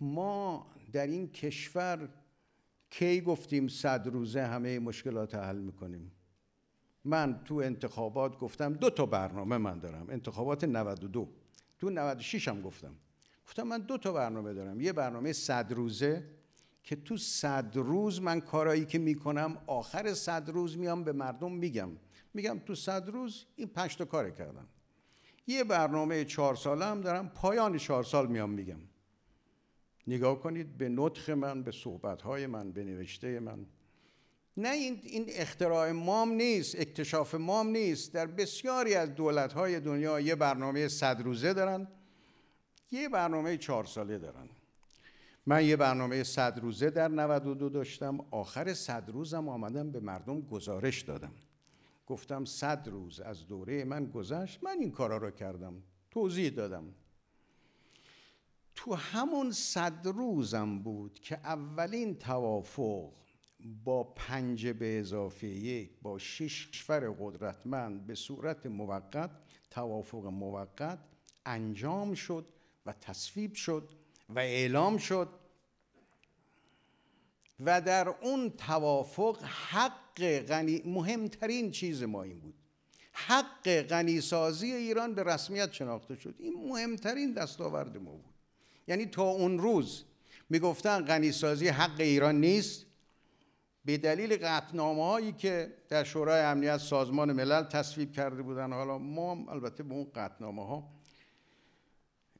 ما در این کشور کی گفتیم صد روزه همه مشکلات حل میکنیم من تو انتخابات گفتم دو تا برنامه من دارم انتخابات 92 تو 96 هم گفتم گفتم من دو تا برنامه دارم یه برنامه صد روزه که تو صد روز من کارایی که میکنم آخر صد روز میام به مردم میگم میگم تو صد روز این پنج تا کار کردم یه برنامه چهار ساله هم دارم پایان چهار سال میام میگم نگاه کنید به نطخ من به های من به نوشته من نه این, این اختراع مام نیست اکتشاف مام نیست در بسیاری از های دنیا یه برنامه صد روزه دارن یه برنامه چهار ساله دارن من یه برنامه صد روزه در 92 داشتم آخر صد روزم آمدم به مردم گزارش دادم گفتم صد روز از دوره من گذشت من این کارا رو کردم توضیح دادم تو همون صد روزم بود که اولین توافق با پنج به اضافه یک با شش کشور قدرتمند به صورت موقت توافق موقت انجام شد و تصویب شد و اعلام شد و در اون توافق حق غنی مهمترین چیز ما این بود حق غنیسازی ایران به رسمیت شناخته شد این مهمترین دستاورد ما بود یعنی تا اون روز میگفتن غنیسازی حق ایران نیست به دلیل قطنامه هایی که در شورای امنیت سازمان ملل تصویب کرده بودن حالا ما البته به اون قطنامه ها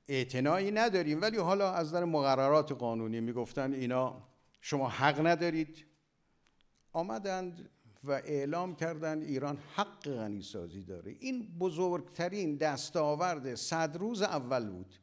اعتنایی نداریم ولی حالا از در مقررات قانونی میگفتن اینا شما حق ندارید آمدند و اعلام کردند ایران حق غنیسازی داره این بزرگترین دستاورد صد روز اول بود